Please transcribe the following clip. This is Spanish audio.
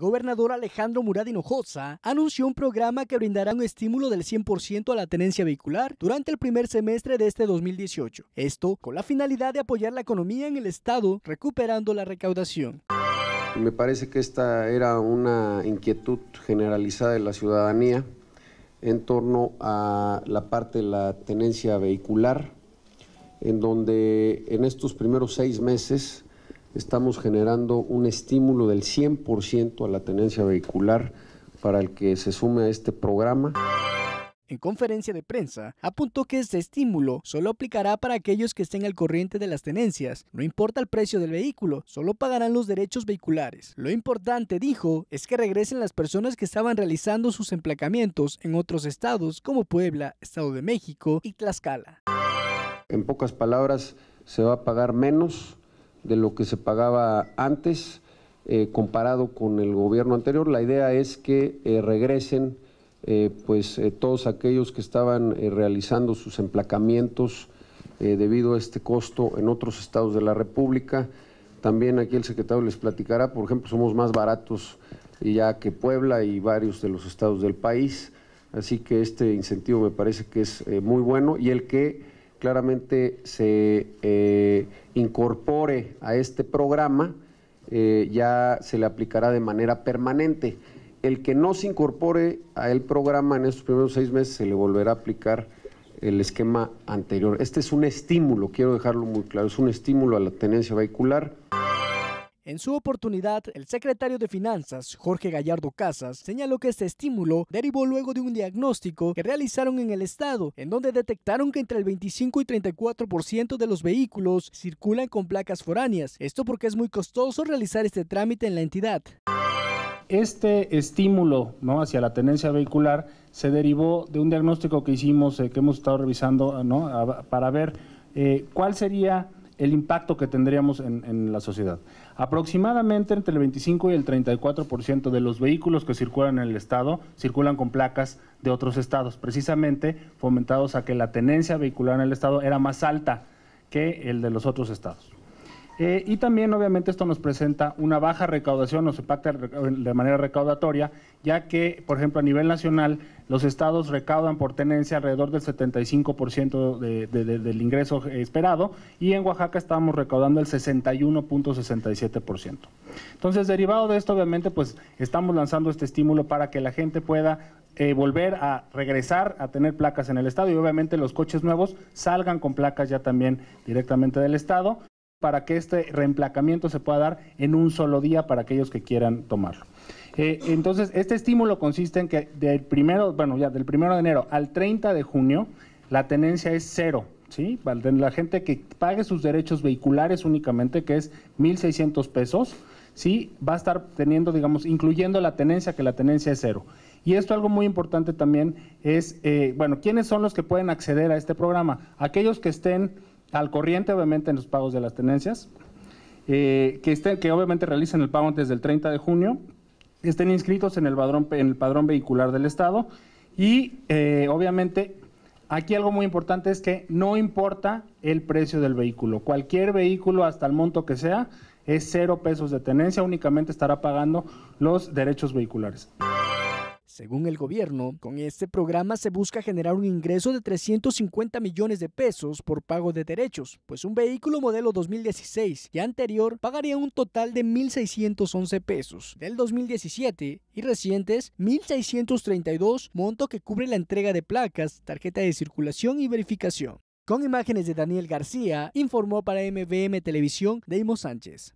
gobernador Alejandro Murad Hinojosa anunció un programa que brindará un estímulo del 100% a la tenencia vehicular durante el primer semestre de este 2018. Esto con la finalidad de apoyar la economía en el Estado, recuperando la recaudación. Me parece que esta era una inquietud generalizada de la ciudadanía en torno a la parte de la tenencia vehicular, en donde en estos primeros seis meses estamos generando un estímulo del 100% a la tenencia vehicular para el que se sume a este programa. En conferencia de prensa, apuntó que este estímulo solo aplicará para aquellos que estén al corriente de las tenencias. No importa el precio del vehículo, solo pagarán los derechos vehiculares. Lo importante, dijo, es que regresen las personas que estaban realizando sus emplacamientos en otros estados como Puebla, Estado de México y Tlaxcala. En pocas palabras, se va a pagar menos de lo que se pagaba antes eh, comparado con el gobierno anterior. La idea es que eh, regresen eh, pues todos aquellos que estaban realizando sus emplacamientos debido a este costo en otros estados de la República. También aquí el secretario les platicará, por ejemplo, somos más baratos ya que Puebla y varios de los estados del país, así que este incentivo me parece que es muy bueno y el que claramente se eh, incorpore a este programa, eh, ya se le aplicará de manera permanente. El que no se incorpore a el programa en estos primeros seis meses se le volverá a aplicar el esquema anterior. Este es un estímulo, quiero dejarlo muy claro, es un estímulo a la tenencia vehicular. En su oportunidad, el secretario de Finanzas, Jorge Gallardo Casas, señaló que este estímulo derivó luego de un diagnóstico que realizaron en el Estado, en donde detectaron que entre el 25 y 34% de los vehículos circulan con placas foráneas. Esto porque es muy costoso realizar este trámite en la entidad este estímulo ¿no? hacia la tenencia vehicular se derivó de un diagnóstico que hicimos, eh, que hemos estado revisando, para ver eh, cuál sería el impacto que tendríamos en, la sociedad. Aproximadamente entre el 25 y el 34% de los vehículos que circulan en el Estado circulan con placas de otros estados, precisamente fomentados a que la tenencia vehicular en el Estado era más alta que el de los otros estados. Eh, y también, obviamente, esto nos presenta una baja recaudación, nos impacta de manera recaudatoria, ya que, por ejemplo, a nivel nacional, los estados recaudan por tenencia alrededor del 75% del ingreso esperado y en Oaxaca estamos recaudando el 61.67%. Entonces, derivado de esto, obviamente, pues estamos lanzando este estímulo para que la gente pueda eh, volver a regresar a tener placas en el Estado y obviamente los coches nuevos salgan con placas ya también directamente del Estado para que este reemplacamiento se pueda dar en un solo día para aquellos que quieran tomarlo. Eh, entonces, este estímulo consiste en que del primero, bueno, ya del primero de enero al 30 de junio, la tenencia es cero. ¿Sí? La gente que pague sus derechos vehiculares únicamente, que es 1.600 pesos, ¿sí? va a estar teniendo, digamos, incluyendo la tenencia, que la tenencia es cero. Y esto algo muy importante también es, eh, bueno, ¿quiénes son los que pueden acceder a este programa? Aquellos que estén al corriente, obviamente, en los pagos de las tenencias, eh, que, estén, que obviamente realicen el pago antes del 30 de junio, estén inscritos en el padrón, en el padrón vehicular del Estado y, eh, obviamente, aquí algo muy importante es que no importa el precio del vehículo. Cualquier vehículo, hasta el monto que sea, es cero pesos de tenencia, únicamente estará pagando los derechos vehiculares. Según el gobierno, con este programa se busca generar un ingreso de 350 millones de pesos por pago de derechos, pues un vehículo modelo 2016 y anterior pagaría un total de 1.611 pesos, del 2017 y recientes 1.632, monto que cubre la entrega de placas, tarjeta de circulación y verificación. Con imágenes de Daniel García, informó para MVM Televisión Deimos Sánchez.